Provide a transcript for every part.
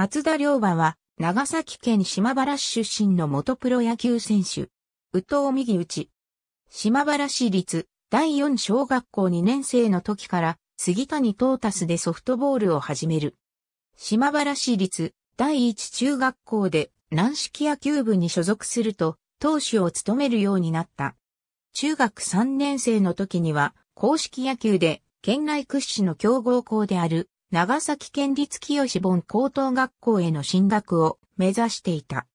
松田良馬は、長崎県島原市出身の元プロ野球選手。宇藤右内。島原市立第4小学校2年生の時から杉谷トータスでソフトボールを始める。島原市立第1中学校で軟式野球部に所属すると投手を務めるようになった。中学3年生の時には公式野球で県内屈指の強豪校である長崎県立清本高等学校への進学を目指していた。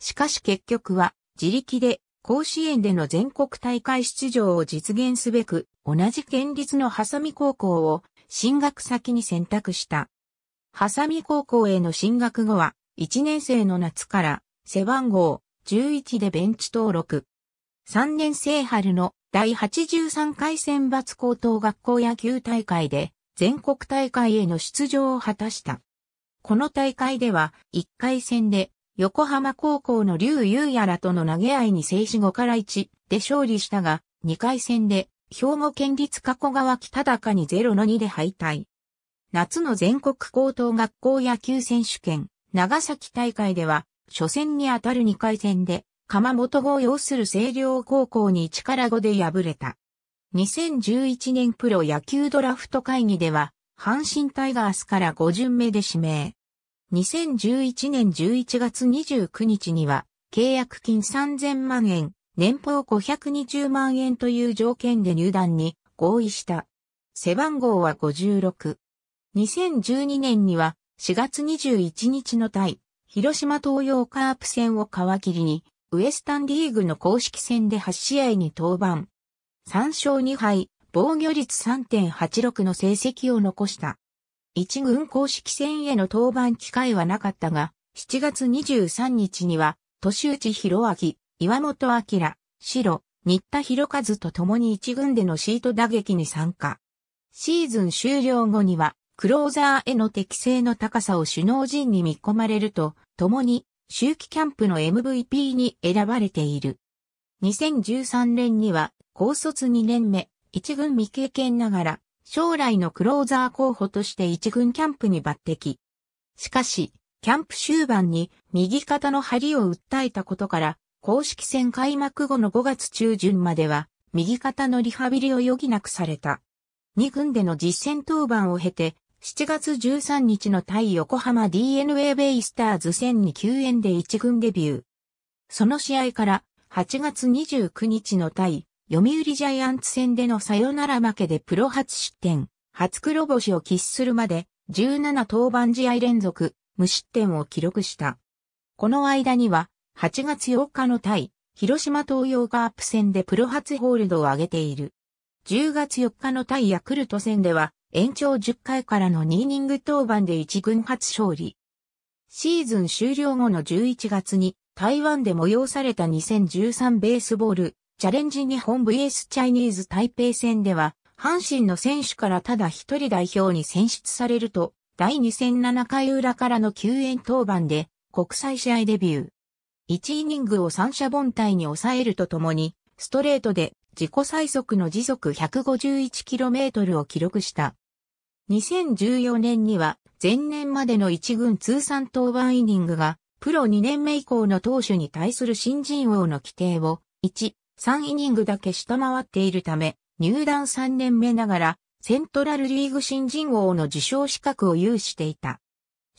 しかし結局は自力で甲子園での全国大会出場を実現すべく同じ県立のハサミ高校を進学先に選択した。ハサミ高校への進学後は1年生の夏から背番号11でベンチ登録。3年生春の第83回選抜高等学校野球大会で全国大会への出場を果たした。この大会では、1回戦で、横浜高校の劉優也らとの投げ合いに静止5から1で勝利したが、2回戦で、兵庫県立加古川北高に0の2で敗退。夏の全国高等学校野球選手権、長崎大会では、初戦にあたる2回戦で、鎌本を擁する星稜高校に1から5で敗れた。2011年プロ野球ドラフト会議では、阪神タイガースから5巡目で指名。2011年11月29日には、契約金3000万円、年俸520万円という条件で入団に合意した。背番号は56。2012年には4月21日の対広島東洋カープ戦を皮切りにウエスタンリーグの公式戦で8試合に登板。3勝2敗、防御率3.86の成績を残した。一軍公式戦への登板機会はなかったが、7月23日には、年内広明、岩本明、白、新田博和と共に一軍でのシート打撃に参加。シーズン終了後には、クローザーへの適性の高さを首脳陣に見込まれると、共に、周期キャンプの MVP に選ばれている。2013年には、高卒2年目、一軍未経験ながら、将来のクローザー候補として一軍キャンプに抜擢。しかし、キャンプ終盤に右肩の張りを訴えたことから、公式戦開幕後の5月中旬までは、右肩のリハビリを余儀なくされた。2軍での実戦登板を経て、7月13日の対横浜 DNA ベイスターズ戦に9円で1軍デビュー。その試合から8月29日の対読売ジャイアンツ戦でのサヨナラ負けでプロ初失点、初黒星を喫するまで、17登板試合連続、無失点を記録した。この間には、8月8日の対、広島東洋カープ戦でプロ初ホールドを挙げている。10月4日の対ヤクルト戦では、延長10回からの2イニング登板で1軍初勝利。シーズン終了後の11月に、台湾で催された2013ベースボールチャレンジ日本 VS チャイニーズ台北戦では、阪神の選手からただ一人代表に選出されると、第2戦7回裏からの救援登板で、国際試合デビュー。1イニングを三者凡退に抑えるとともに、ストレートで自己最速の時速 151km を記録した。2014年には前年までの1軍通算登板イニングがプロ2年目以降の投手に対する新人王の規定を1、3イニングだけ下回っているため、入団3年目ながら、セントラルリーグ新人王の受賞資格を有していた。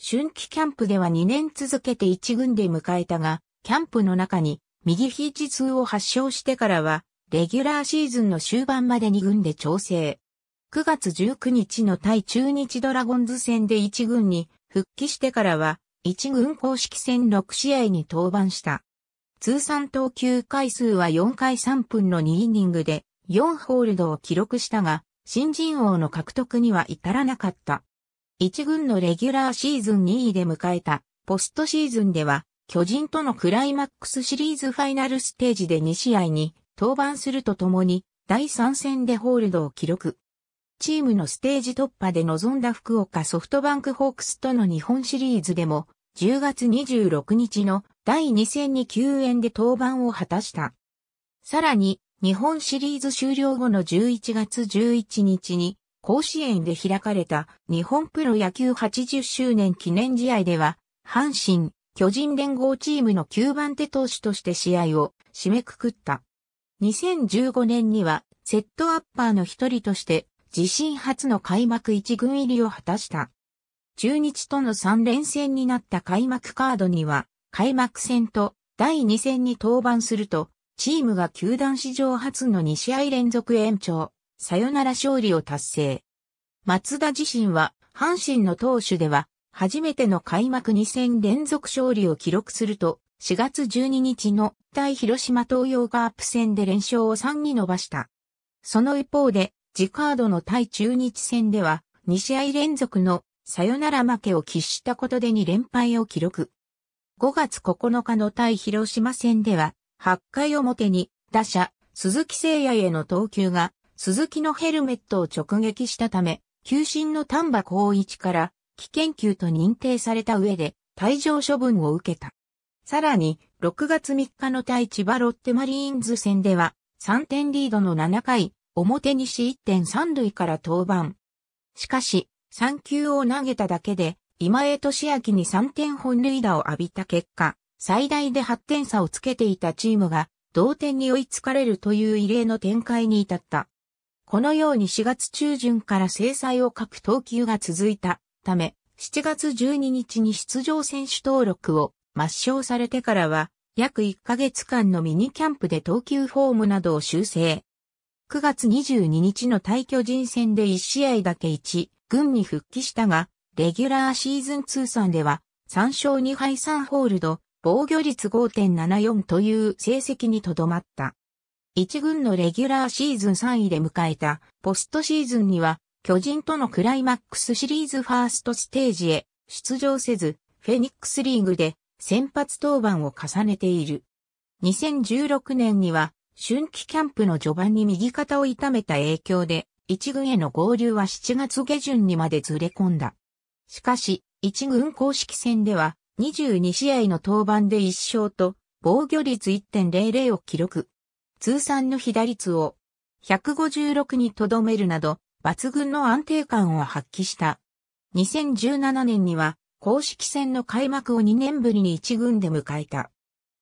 春季キャンプでは2年続けて1軍で迎えたが、キャンプの中に右肘痛を発症してからは、レギュラーシーズンの終盤まで2軍で調整。9月19日の対中日ドラゴンズ戦で1軍に復帰してからは、1軍公式戦6試合に登板した。通算投球回数は4回3分の2イニングで4ホールドを記録したが、新人王の獲得には至らなかった。一軍のレギュラーシーズン2位で迎えたポストシーズンでは、巨人とのクライマックスシリーズファイナルステージで2試合に登板するとともに、第3戦でホールドを記録。チームのステージ突破で臨んだ福岡ソフトバンクホークスとの日本シリーズでも、10月26日の第2戦に救援で登板を果たした。さらに、日本シリーズ終了後の11月11日に、甲子園で開かれた日本プロ野球80周年記念試合では、阪神、巨人連合チームの9番手投手として試合を締めくくった。2015年には、セットアッパーの一人として、自身初の開幕一軍入りを果たした。中日との3連戦になった開幕カードには、開幕戦と第2戦に登板すると、チームが球団史上初の2試合連続延長、サヨナラ勝利を達成。松田自身は、阪神の投手では、初めての開幕2戦連続勝利を記録すると、4月12日の対広島東洋カープ戦で連勝を3に伸ばした。その一方で、ジカードの対中日戦では、2試合連続のサヨナラ負けを喫したことで2連敗を記録。5月9日の対広島戦では、8回表に打者、鈴木誠也への投球が、鈴木のヘルメットを直撃したため、球審の丹波光一から危険球と認定された上で退場処分を受けた。さらに、6月3日の対千葉ロッテマリーンズ戦では、3点リードの7回、表西1.3塁から登板。しかし、3球を投げただけで、今江俊明に3点本塁打を浴びた結果、最大で8点差をつけていたチームが同点に追いつかれるという異例の展開に至った。このように4月中旬から制裁を欠く投球が続いたため、7月12日に出場選手登録を抹消されてからは、約1ヶ月間のミニキャンプで投球フォームなどを修正。9月22日の対去人戦で1試合だけ1軍に復帰したが、レギュラーシーズン通算では、3勝2敗3ホールド、防御率5.74という成績にとどまった。1軍のレギュラーシーズン3位で迎えたポストシーズンには、巨人とのクライマックスシリーズファーストステージへ出場せず、フェニックスリーグで先発登板を重ねている。2016年には、春季キャンプの序盤に右肩を痛めた影響で、1軍への合流は7月下旬にまでずれ込んだ。しかし、一軍公式戦では、22試合の登板で1勝と、防御率1.00を記録。通算の被打率を156にとどめるなど、抜群の安定感を発揮した。2017年には、公式戦の開幕を2年ぶりに一軍で迎えた。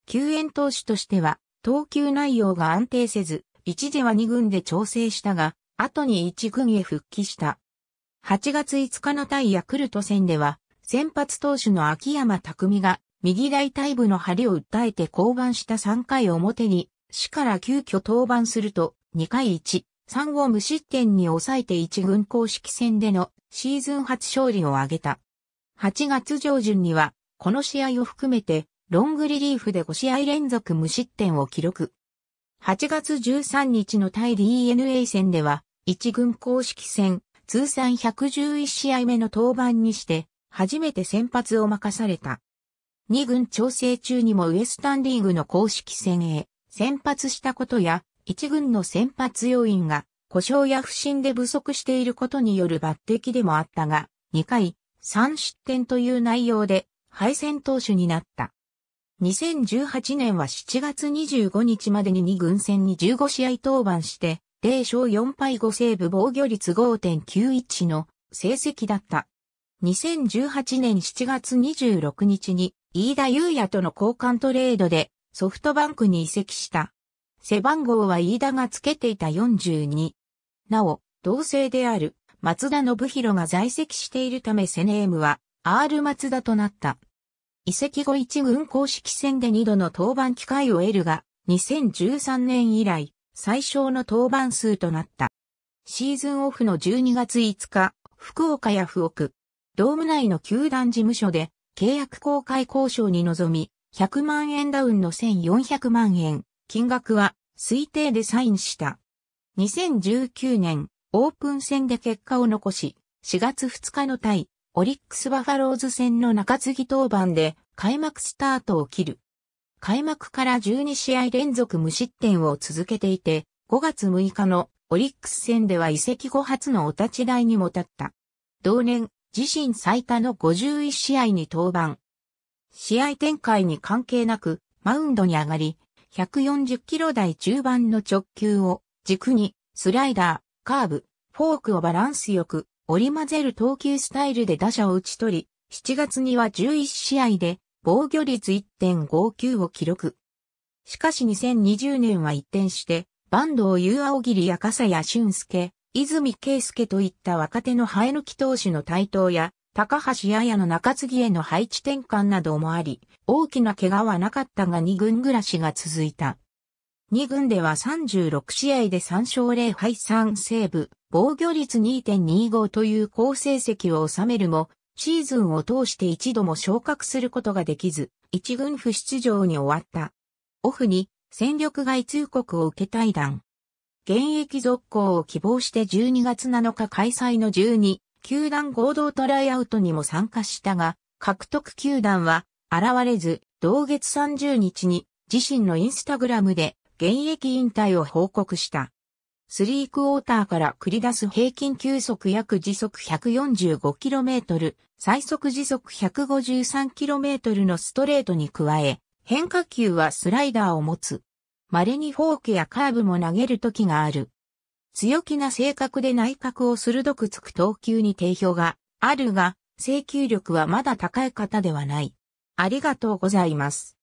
救援投手としては、投球内容が安定せず、一時は二軍で調整したが、後に一軍へ復帰した。8月5日の対ヤクルト戦では、先発投手の秋山匠が右大腿部の張りを訴えて降板した3回表に、死から急遽登板すると、2回1、3を無失点に抑えて1軍公式戦でのシーズン初勝利を挙げた。8月上旬には、この試合を含めて、ロングリリーフで5試合連続無失点を記録。8月13日の対 DNA 戦では、1軍公式戦通算111試合目の登板にして、初めて先発を任された。2軍調整中にもウエスタンリーグの公式戦へ先発したことや、1軍の先発要員が故障や不振で不足していることによる抜擢でもあったが、2回、3失点という内容で敗戦投手になった。2018年は7月25日までに2軍戦に15試合登板して、零勝4敗5セーブ防御率5.91の成績だった。2018年7月26日に飯田祐也との交換トレードでソフトバンクに移籍した。背番号は飯田がつけていた42。なお、同性である松田信弘が在籍しているためセネームは R 松田となった。移籍後一軍公式戦で2度の登板機会を得るが、2013年以来、最小の登板数となった。シーズンオフの12月5日、福岡や福岡、ドーム内の球団事務所で契約公開交渉に臨み、100万円ダウンの1400万円、金額は推定でサインした。2019年、オープン戦で結果を残し、4月2日の対、オリックスバファローズ戦の中継ぎ登板で開幕スタートを切る。開幕から12試合連続無失点を続けていて、5月6日のオリックス戦では移籍後初のお立ち台にも立った。同年、自身最多の51試合に登板。試合展開に関係なく、マウンドに上がり、140キロ台中盤の直球を軸に、スライダー、カーブ、フォークをバランスよく、織り混ぜる投球スタイルで打者を打ち取り、7月には11試合で防御率1.59を記録。しかし2020年は一転して、坂東優青桐や笠谷俊介、泉圭介といった若手の生え抜き投手の台頭や、高橋彩の中継ぎへの配置転換などもあり、大きな怪我はなかったが2軍暮らしが続いた。2軍では36試合で3勝0敗3セーブ、防御率2.25という好成績を収めるも、シーズンを通して一度も昇格することができず、一軍不出場に終わった。オフに戦力外通告を受け退団。現役続行を希望して12月7日開催の12、球団合同トライアウトにも参加したが、獲得球団は現れず、同月30日に自身のインスタグラムで現役引退を報告した。スリークォーターから繰り出す平均球速約時速 145km、最速時速 153km のストレートに加え、変化球はスライダーを持つ。稀にフォークやカーブも投げる時がある。強気な性格で内角を鋭くつく投球に定評があるが、請求力はまだ高い方ではない。ありがとうございます。